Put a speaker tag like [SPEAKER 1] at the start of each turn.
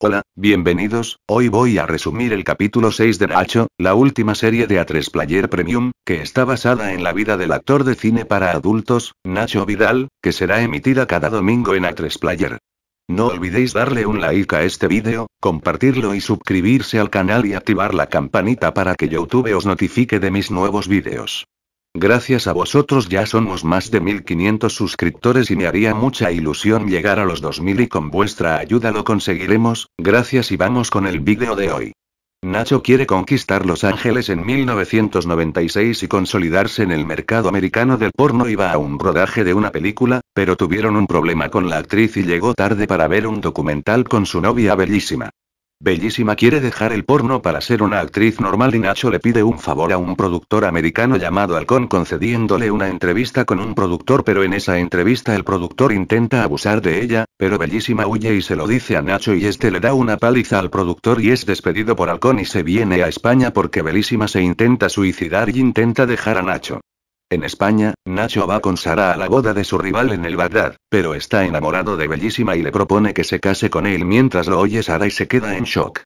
[SPEAKER 1] Hola, bienvenidos, hoy voy a resumir el capítulo 6 de Nacho, la última serie de A3 Player Premium, que está basada en la vida del actor de cine para adultos, Nacho Vidal, que será emitida cada domingo en A3 Player. No olvidéis darle un like a este vídeo, compartirlo y suscribirse al canal y activar la campanita para que YouTube os notifique de mis nuevos vídeos. Gracias a vosotros ya somos más de 1500 suscriptores y me haría mucha ilusión llegar a los 2000 y con vuestra ayuda lo conseguiremos, gracias y vamos con el vídeo de hoy. Nacho quiere conquistar Los Ángeles en 1996 y consolidarse en el mercado americano del porno. Iba a un rodaje de una película, pero tuvieron un problema con la actriz y llegó tarde para ver un documental con su novia bellísima. Bellísima quiere dejar el porno para ser una actriz normal y Nacho le pide un favor a un productor americano llamado Halcón concediéndole una entrevista con un productor pero en esa entrevista el productor intenta abusar de ella, pero Bellísima huye y se lo dice a Nacho y este le da una paliza al productor y es despedido por Halcón y se viene a España porque Bellísima se intenta suicidar y intenta dejar a Nacho. En España, Nacho va con Sara a la boda de su rival en el Bagdad, pero está enamorado de Bellísima y le propone que se case con él mientras lo oye Sara y se queda en shock.